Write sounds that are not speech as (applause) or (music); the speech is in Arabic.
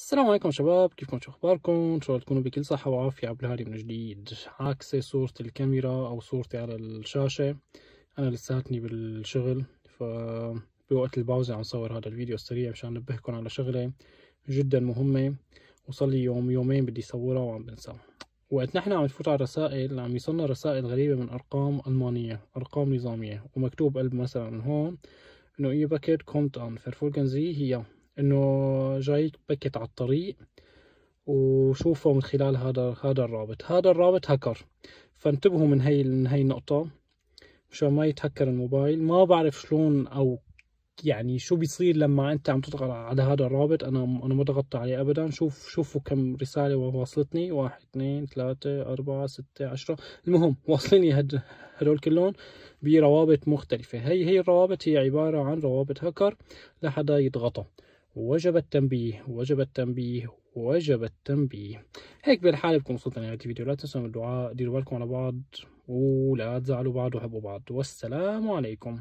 السلام عليكم شباب كيفكم شو اخباركم ان شاء الله تكونوا بكل صحه وعافيه عبد الهادي من جديد عاكسه صوره الكاميرا او صورتي على الشاشه انا لساتني بالشغل ف بوقت البوزة عم صور هذا الفيديو السريع مشان نبهكم على شغله جدا مهمه وصل لي يوم يومين بدي صورها وعم بنسى وقت نحن عم نفوت على الرسائل عم يوصلنا رسائل غريبه من ارقام المانيه ارقام نظاميه ومكتوب قلب مثلا هون انه اي باكيت كومت ان verfolgen هي انه جاي بكت على الطريق وشوفوا من خلال هذا هذا الرابط هذا الرابط هكر فانتبهوا من هي من هي النقطه مشان ما يتهكر الموبايل ما بعرف شلون او يعني شو بيصير لما انت عم تضغط على هذا الرابط انا انا ما ضغطت عليه ابدا شوف شوفوا كم رساله واصلتني واحد اثنين ثلاثة أربعة ستة عشرة المهم (laughs) واصليني هد هدول كلهم بروابط مختلفة هي هي الروابط هي عبارة عن روابط هاكر لحدا يضغطها وجب التنبيه وجب التنبيه وجب التنبيه هيك بالحال بكون وصلت لنهاية الفيديو لا تنسوا الدعاء ديروا بالكم على بعض ولا تزعلوا بعض وحبوا بعض والسلام عليكم